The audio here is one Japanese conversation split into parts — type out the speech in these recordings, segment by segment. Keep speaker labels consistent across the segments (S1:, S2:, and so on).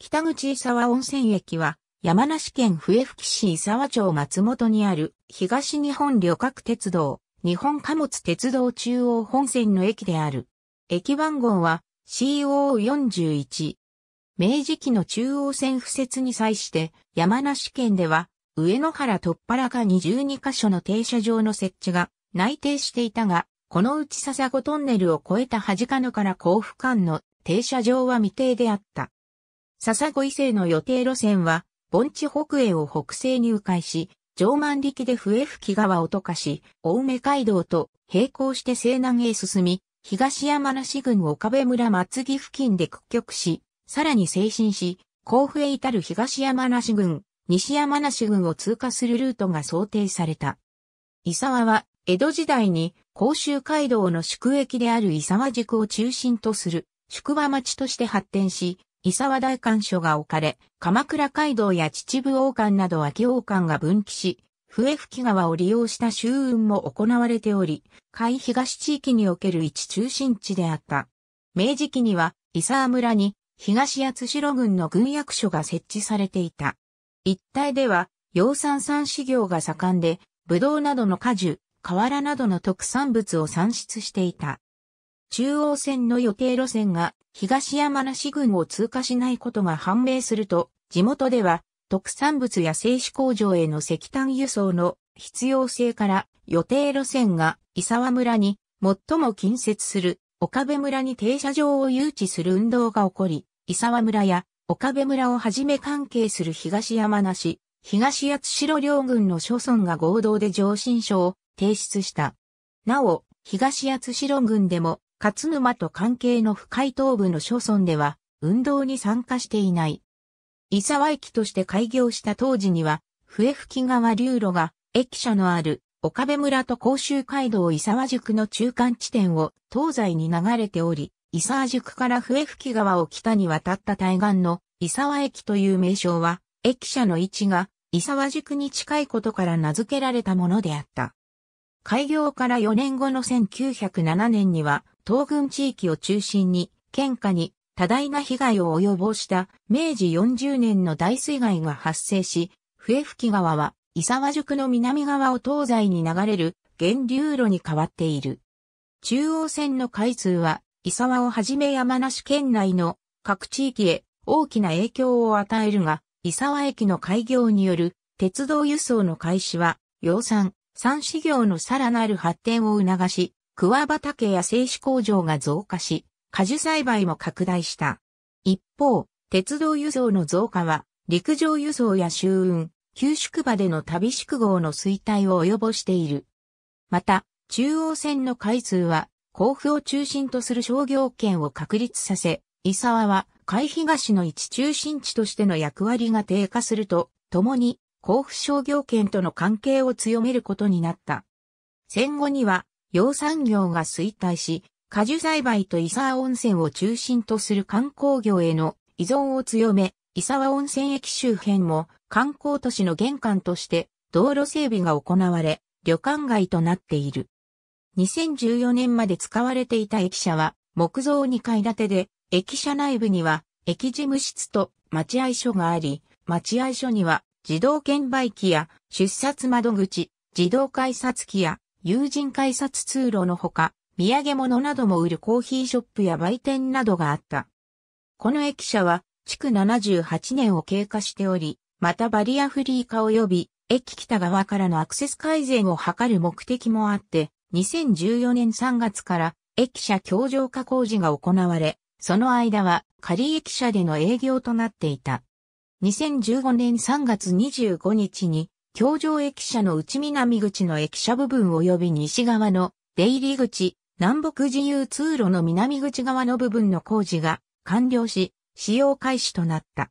S1: 北口伊沢温泉駅は、山梨県笛吹市伊沢町松本にある東日本旅客鉄道、日本貨物鉄道中央本線の駅である。駅番号は CO41。明治期の中央線付設に際して、山梨県では、上野原突破らか22カ所の停車場の設置が内定していたが、このうち笹子トンネルを越えた端かぬから甲府間の停車場は未定であった。笹子伊勢の予定路線は、盆地北栄を北西に迂回し、上万力で笛吹川を溶かし、青梅街道と並行して西南へ進み、東山梨郡岡部村松木付近で屈曲し、さらに精進し、甲府へ至る東山梨郡、西山梨郡を通過するルートが想定された。伊沢は、江戸時代に甲州街道の宿駅である伊沢宿を中心とする宿場町として発展し、伊沢大官所が置かれ、鎌倉街道や秩父王冠など秋王冠が分岐し、笛吹川を利用した周運も行われており、海東地域における一中心地であった。明治期には、伊沢村に東八代郡の軍役所が設置されていた。一帯では、養蚕産資業が盛んで、葡萄などの果樹、瓦などの特産物を産出していた。中央線の予定路線が東山梨郡を通過しないことが判明すると、地元では特産物や製紙工場への石炭輸送の必要性から予定路線が伊沢村に最も近接する岡部村に停車場を誘致する運動が起こり、伊沢村や岡部村をはじめ関係する東山梨、東八代両軍の諸村が合同で上申書を提出した。なお、東八代軍でも勝沼と関係の深い東部の諸村では、運動に参加していない。伊沢駅として開業した当時には、笛吹川流路が、駅舎のある、岡部村と甲州街道伊沢宿の中間地点を東西に流れており、伊沢宿から笛吹川を北に渡った対岸の伊沢駅という名称は、駅舎の位置が伊沢宿に近いことから名付けられたものであった。開業から4年後の1907年には、東軍地域を中心に、県下に多大な被害を及ぼした明治40年の大水害が発生し、笛吹川は伊沢宿の南側を東西に流れる源流路に変わっている。中央線の開通は、伊沢をはじめ山梨県内の各地域へ大きな影響を与えるが、伊沢駅の開業による鉄道輸送の開始は、養蚕、産資業のさらなる発展を促し、桑畑や製紙工場が増加し、果樹栽培も拡大した。一方、鉄道輸送の増加は、陸上輸送や周運、旧宿場での旅宿号の衰退を及ぼしている。また、中央線の回数は、甲府を中心とする商業圏を確立させ、伊沢は、海東の一中心地としての役割が低下すると、共に、甲府商業圏との関係を強めることになった。戦後には、養蚕業が衰退し、果樹栽培と伊沢温泉を中心とする観光業への依存を強め、伊沢温泉駅周辺も観光都市の玄関として道路整備が行われ、旅館街となっている。2014年まで使われていた駅舎は木造2階建てで、駅舎内部には駅事務室と待合所があり、待合所には自動券売機や出札窓口、自動改札機や友人改札通路のほか、土産物なども売るコーヒーショップや売店などがあった。この駅舎は、築78年を経過しており、またバリアフリー化及び、駅北側からのアクセス改善を図る目的もあって、2014年3月から駅舎強浄化工事が行われ、その間は仮駅舎での営業となっていた。2015年3月25日に京城駅舎の内南口の駅舎部分及び西側の出入り口、南北自由通路の南口側の部分の工事が完了し、使用開始となった。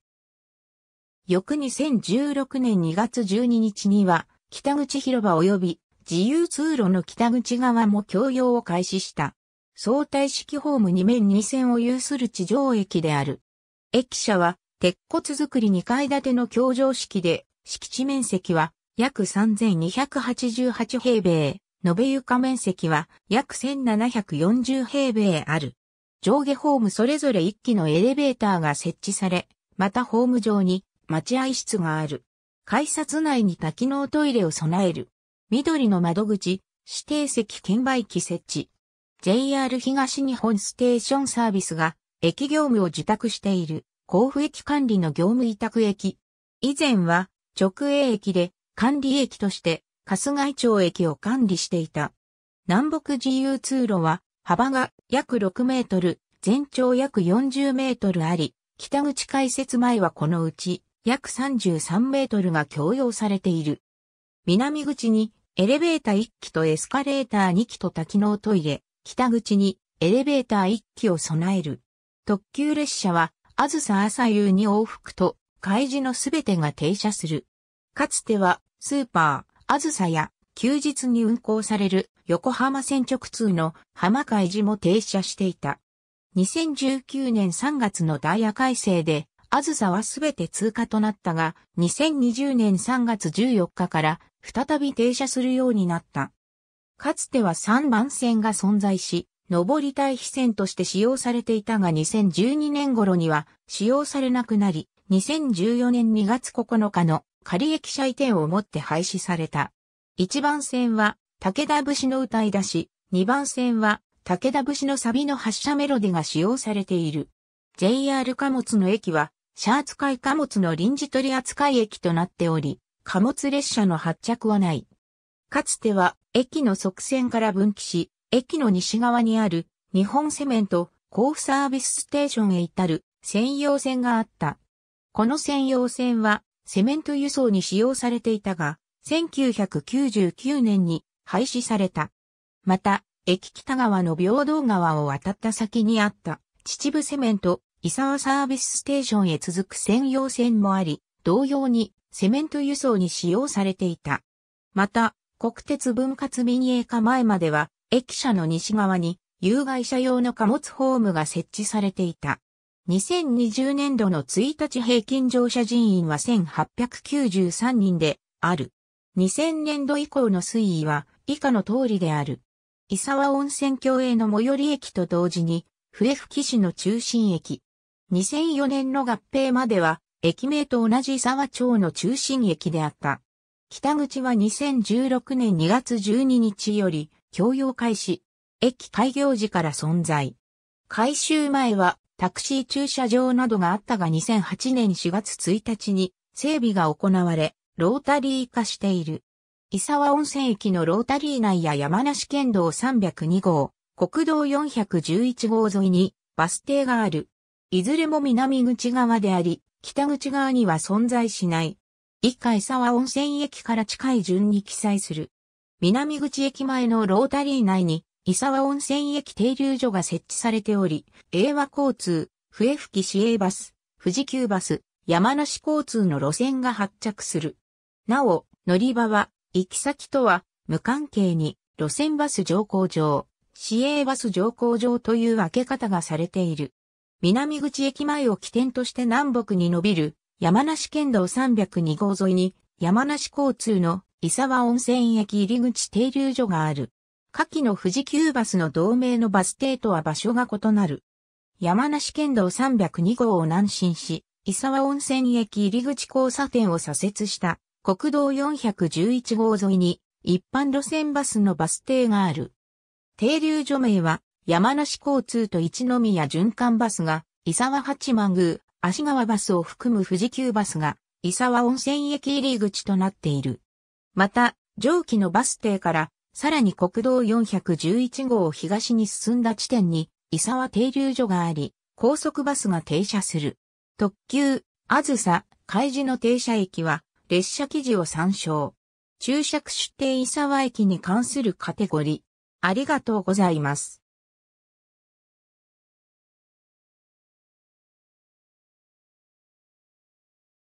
S1: 翌2016年2月12日には、北口広場及び自由通路の北口側も共用を開始した。相対式ホーム2面2線を有する地上駅である。駅舎は鉄骨造り2階建ての橋上式で、敷地面積は約3288平米、延べ床面積は約1740平米ある。上下ホームそれぞれ1機のエレベーターが設置され、またホーム上に待合室がある。改札内に多機能トイレを備える。緑の窓口、指定席券売機設置。JR 東日本ステーションサービスが駅業務を受託している甲府駅管理の業務委託駅。以前は直営駅で管理駅として春日井町駅を管理していた。南北自由通路は幅が約6メートル、全長約40メートルあり、北口開設前はこのうち約33メートルが共用されている。南口にエレベーター1機とエスカレーター2機と多機能トイレ、北口にエレベーター1機を備える。特急列車は、あずさ朝夕に往復と、開示のすべてが停車する。かつては、スーパー、あずさや、休日に運行される横浜線直通の浜海寺も停車していた。2019年3月のダイヤ改正で、あずさはすべて通過となったが、2020年3月14日から再び停車するようになった。かつては3番線が存在し、上り対比線として使用されていたが2012年頃には使用されなくなり、2014年2月9日の仮駅舎移転をもって廃止された。1番線は武田節の歌い出し、2番線は武田節のサビの発車メロディが使用されている。JR 貨物の駅は、シャーツ海貨物の臨時取扱駅となっており、貨物列車の発着はない。かつては、駅の側線から分岐し、駅の西側にある日本セメント甲府サービスステーションへ至る専用線があった。この専用線はセメント輸送に使用されていたが、1999年に廃止された。また、駅北川の平等川を渡った先にあった秩父セメント伊沢サービスステーションへ続く専用線もあり、同様にセメント輸送に使用されていた。また、国鉄分割民営化前までは、駅舎の西側に有害者用の貨物ホームが設置されていた。2020年度の1日平均乗車人員は1893人である。2000年度以降の推移は以下の通りである。伊沢温泉郷への最寄り駅と同時に、笛吹市の中心駅。2004年の合併までは、駅名と同じ伊沢町の中心駅であった。北口は2016年2月12日より、共用開始。駅開業時から存在。改修前はタクシー駐車場などがあったが2008年4月1日に整備が行われ、ロータリー化している。伊沢温泉駅のロータリー内や山梨県道302号、国道411号沿いにバス停がある。いずれも南口側であり、北口側には存在しない。以下伊沢温泉駅から近い順に記載する。南口駅前のロータリー内に伊沢温泉駅停留所が設置されており、英和交通、笛吹市営バス、富士急バス、山梨交通の路線が発着する。なお、乗り場は、行き先とは、無関係に、路線バス乗降場、市営バス乗降場という分け方がされている。南口駅前を起点として南北に伸びる、山梨県道302号沿いに、山梨交通の伊沢温泉駅入口停留所がある。下記の富士急バスの同名のバス停とは場所が異なる。山梨県道302号を南進し、伊沢温泉駅入口交差点を左折した国道411号沿いに一般路線バスのバス停がある。停留所名は山梨交通と一宮循環バスが伊沢八幡宮、足川バスを含む富士急バスが伊沢温泉駅入口となっている。また、上記のバス停からさらに国道411号を東に進んだ地点に、伊沢停留所があり、高速バスが停車する。特急、あずさ、海事の停車駅は、列車記事を参照。注釈出定伊沢駅に関するカテゴリー。ありがとうございます。